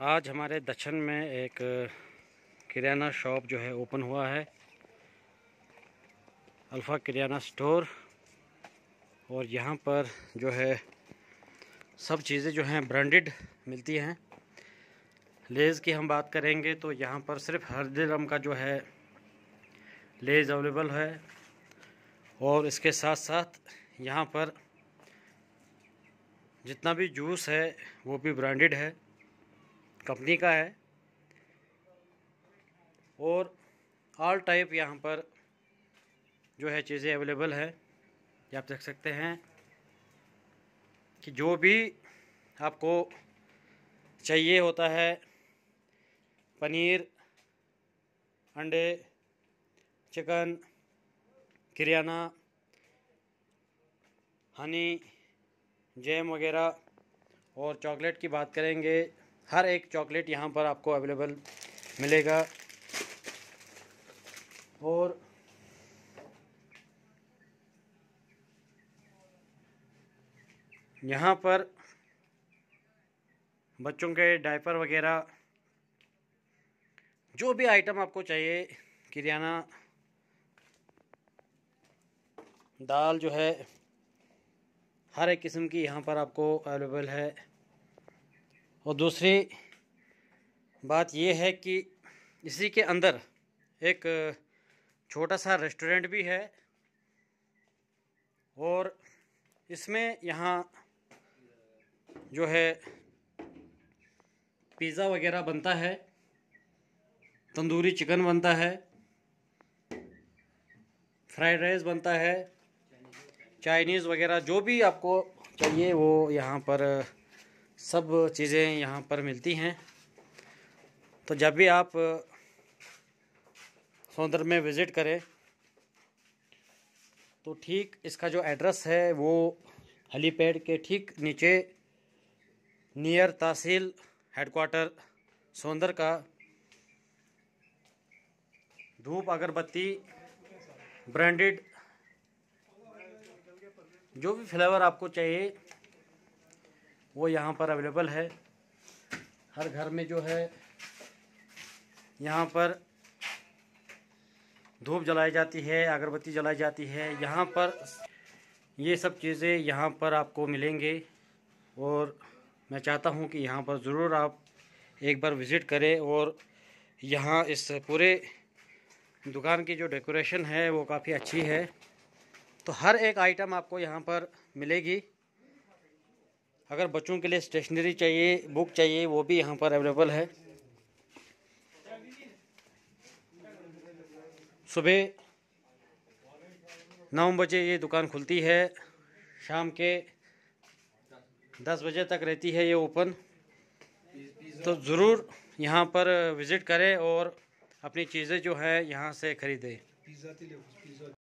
आज हमारे दक्षिण में एक किराना शॉप जो है ओपन हुआ है अल्फ़ा किराना स्टोर और यहाँ पर जो है सब चीज़ें जो हैं ब्रांडेड मिलती हैं लेज़ की हम बात करेंगे तो यहाँ पर सिर्फ हर रम का जो है लेज़ अवेलेबल है और इसके साथ साथ यहाँ पर जितना भी जूस है वो भी ब्रांडेड है कंपनी का है और ऑल टाइप यहाँ पर जो है चीज़ें अवेलेबल है ये आप देख सकते हैं कि जो भी आपको चाहिए होता है पनीर अंडे चिकन किरियाना हनी जैम वगैरह और चॉकलेट की बात करेंगे हर एक चॉकलेट यहाँ पर आपको अवेलेबल मिलेगा और यहाँ पर बच्चों के डायपर वगैरह जो भी आइटम आपको चाहिए किराना दाल जो है हर एक किस्म की यहाँ पर आपको अवेलेबल है और दूसरी बात यह है कि इसी के अंदर एक छोटा सा रेस्टोरेंट भी है और इसमें यहाँ जो है पिज़्ज़ा वगैरह बनता है तंदूरी चिकन बनता है फ्राइड राइस बनता है चाइनीज़ वगैरह जो भी आपको चाहिए वो यहाँ पर सब चीज़ें यहाँ पर मिलती हैं तो जब भी आप सौंदर में विज़िट करें तो ठीक इसका जो एड्रेस है वो हेलीपैड के ठीक नीचे नियर तहसील हेडकोार्टर सौंदर का धूप अगरबत्ती ब्रांडेड जो भी फ्लेवर आपको चाहिए वो यहाँ पर अवेलेबल है हर घर में जो है यहाँ पर धूप जलाई जाती है अगरबत्ती जलाई जाती है यहाँ पर ये सब चीज़ें यहाँ पर आपको मिलेंगे और मैं चाहता हूँ कि यहाँ पर ज़रूर आप एक बार विज़िट करें और यहाँ इस पूरे दुकान की जो डेकोरेशन है वो काफ़ी अच्छी है तो हर एक आइटम आपको यहाँ पर मिलेगी अगर बच्चों के लिए स्टेशनरी चाहिए बुक चाहिए वो भी यहाँ पर अवेलेबल है सुबह नौ बजे ये दुकान खुलती है शाम के दस बजे तक रहती है ये ओपन तो ज़रूर यहाँ पर विज़िट करें और अपनी चीज़ें जो है यहाँ से ख़रीदें